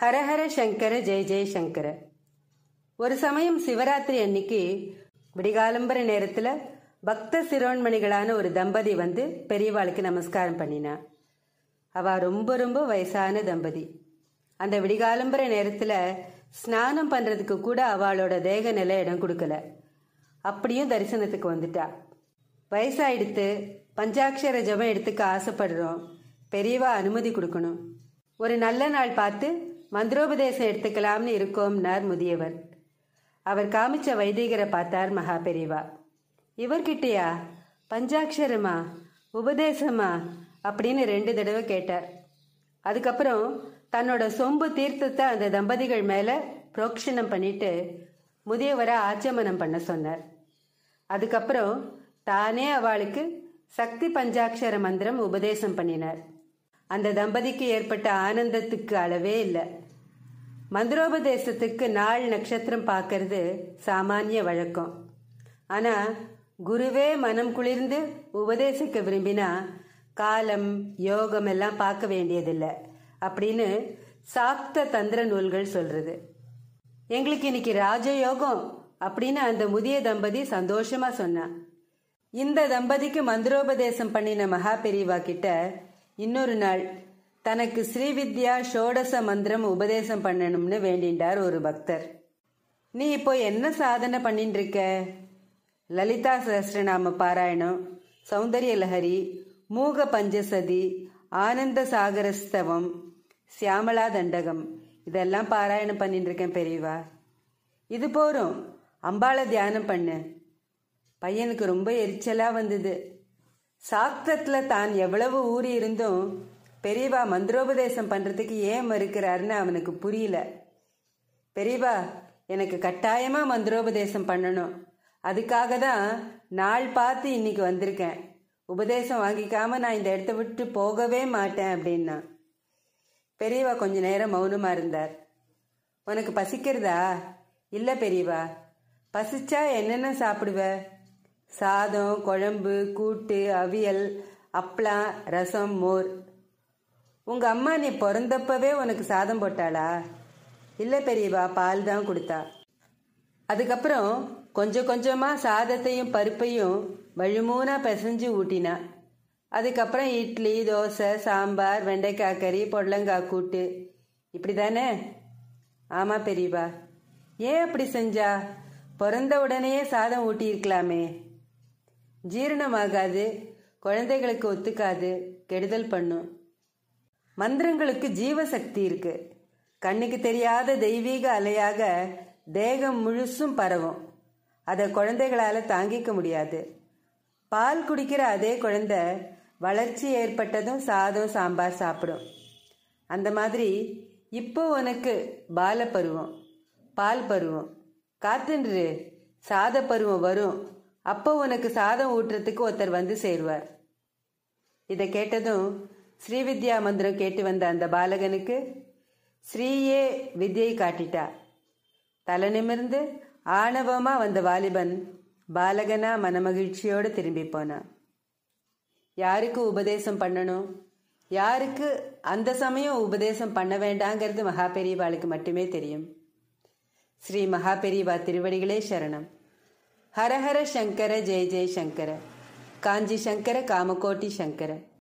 ஹரஹர சங்கர ஜெய ஜெயசங்கர ஒரு சமயம் சிவராத்திரி அன்னைக்கு விடிகாலம்பர நேரத்தில் பக்த சிரோன்மணிகளான ஒரு தம்பதி வந்து பெரியவாளுக்கு நமஸ்காரம் பண்ணினா அவ ரொம்ப ரொம்ப வயசான தம்பதி அந்த விடிகாலம்பர நேரத்தில் ஸ்நானம் பண்ணுறதுக்கு கூட அவளோட தேக நிலை இடம் கொடுக்கல அப்படியும் தரிசனத்துக்கு வந்துட்டா வயசாயிடுத்து பஞ்சாட்சர ஜபம் எடுத்துக்க ஆசைப்படுறோம் பெரியவா அனுமதி கொடுக்கணும் ஒரு நல்ல நாள் பார்த்து மந்திரோபதேசம் எடுத்துக்கலாம்னு இருக்கோம்னார் முதியவர் அவர் காமிச்ச வைதிகரை பார்த்தார் மகா பெரிவா இவர்கிட்டயா பஞ்சாட்சரமா உபதேசமா அப்படின்னு ரெண்டு தடவை கேட்டார் அதுக்கப்புறம் தன்னோட சொம்பு தீர்த்தத்தை அந்த தம்பதிகள் மேலே புரோக்ஷனம் பண்ணிட்டு முதியவரை ஆச்சமனம் பண்ண சொன்னார் அதுக்கப்புறம் தானே அவளுக்கு சக்தி பஞ்சாட்சர மந்திரம் உபதேசம் பண்ணினார் அந்த தம்பதிக்கு ஏற்பட்ட ஆனந்தத்துக்கு அளவே இல்லை மந்திரோபதேசத்துக்கு நாள் நட்சத்திரம் பார்க்கறது சாமானிய வழக்கம் ஆனால் குருவே மனம் குளிர்ந்து உபதேசிக்க விரும்பினா காலம் யோகம் எல்லாம் பார்க்க வேண்டியதில்லை அப்படின்னு சாப்த தந்திர நூல்கள் சொல்றது எங்களுக்கு இன்னைக்கு ராஜயோகம் அப்படின்னு அந்த முதிய தம்பதி சந்தோஷமா சொன்னான் இந்த தம்பதிக்கு மந்திரோபதேசம் பண்ணின மகா பெரியவா கிட்ட இன்னொரு நாள் தனக்கு ஸ்ரீவித்யா ஷோடச மந்திரம் உபதேசம் பண்ணணும்னு வேண்டின்றார் ஒரு பக்தர் நீ இப்போ என்ன சாதனை பண்ணிட்டு இருக்க லலிதா சஹஸ்ரநாம பாராயணம் சௌந்தரிய லஹரி மூக பஞ்சசதி ஆனந்த சாகரஸ்தவம் சியாமலா தண்டகம் இதெல்லாம் பாராயணம் பண்ணிட்டு இருக்கேன் பெரியவா இது போறோம் அம்பாள தியானம் பண்ணு பையனுக்கு ரொம்ப எரிச்சலாக வந்தது சாஸ்திரத்துல தான் எவ்வளவு ஊறி இருந்தும் பெரியவா மந்திரோபதேசம் பண்ணுறதுக்கு ஏன் மறுக்கிறாருன்னு அவனுக்கு புரியல பெரியவா எனக்கு கட்டாயமாக மந்திரோபதேசம் பண்ணணும் அதுக்காக தான் நாள் பார்த்து இன்னைக்கு வந்திருக்கேன் உபதேசம் வாங்கிக்காம நான் இந்த இடத்த விட்டு போகவே மாட்டேன் அப்படின்னா பெரியவா கொஞ்ச நேரம் மௌனமாக இருந்தார் உனக்கு பசிக்கிறதா இல்லை பெரியவா பசிச்சா என்னென்ன சாப்பிடுவ சாதம் குழம்பு கூட்டு அவியல் அப்பளம் ரசம் மோர் உங்கள் அம்மா நீ பிறந்தப்பவே உனக்கு சாதம் போட்டாளா இல்லை பெரியவா பால் தான் கொடுத்தா அதுக்கப்புறம் கொஞ்சம் கொஞ்சமாக சாதத்தையும் பருப்பையும் வழுமூனாக பிசைஞ்சு ஊட்டினா அதுக்கப்புறம் இட்லி தோசை சாம்பார் வெண்டைக்காய் கறி பொடலங்காய் கூட்டு இப்படி தானே ஆமாம் பெரியவா ஏன் அப்படி செஞ்சா பிறந்த உடனேயே சாதம் ஊட்டியிருக்கலாமே ஜீரணமாகாது குழந்தைகளுக்கு ஒத்துக்காது கெடுதல் பண்ணும் மந்திரங்களுக்கு ஜீவசக்தி இருக்கு கண்ணுக்கு தெரியாத தெய்வீக அலையாக தேகம் முழுசும் பரவும் அதை குழந்தைகளால் தாங்கிக்க முடியாது பால் குடிக்கிற அதே குழந்தை வளர்ச்சி ஏற்பட்டதும் சாதம் சாம்பார் சாப்பிடும் அந்த மாதிரி இப்போ உனக்கு பால பருவம் பால் பருவம் காத்துன்று சாத பருவம் வரும் அப்போ உனக்கு சாதம் ஊட்டுறதுக்கு ஒருத்தர் வந்து சேருவார் இதை கேட்டதும் வித்யா மந்திரம் கேட்டு வந்த அந்த பாலகனுக்கு ஸ்ரீயே வித்யை காட்டிட்டா தலை நிமிர்ந்து ஆணவமாக வந்த வாலிபன் பாலகனா மனமகிழ்ச்சியோடு திரும்பி போனான் யாருக்கு உபதேசம் பண்ணணும் யாருக்கு அந்த சமயம் உபதேசம் பண்ண வேண்டாங்கிறது மகா பெரியவாளுக்கு மட்டுமே தெரியும் ஸ்ரீ மகா பெரியவா திருவடிகளே சரணம் ஹரஹர சங்கர ஜெய ஜெய சங்கர காஞ்சி சங்கர காமகோட்டி சங்கர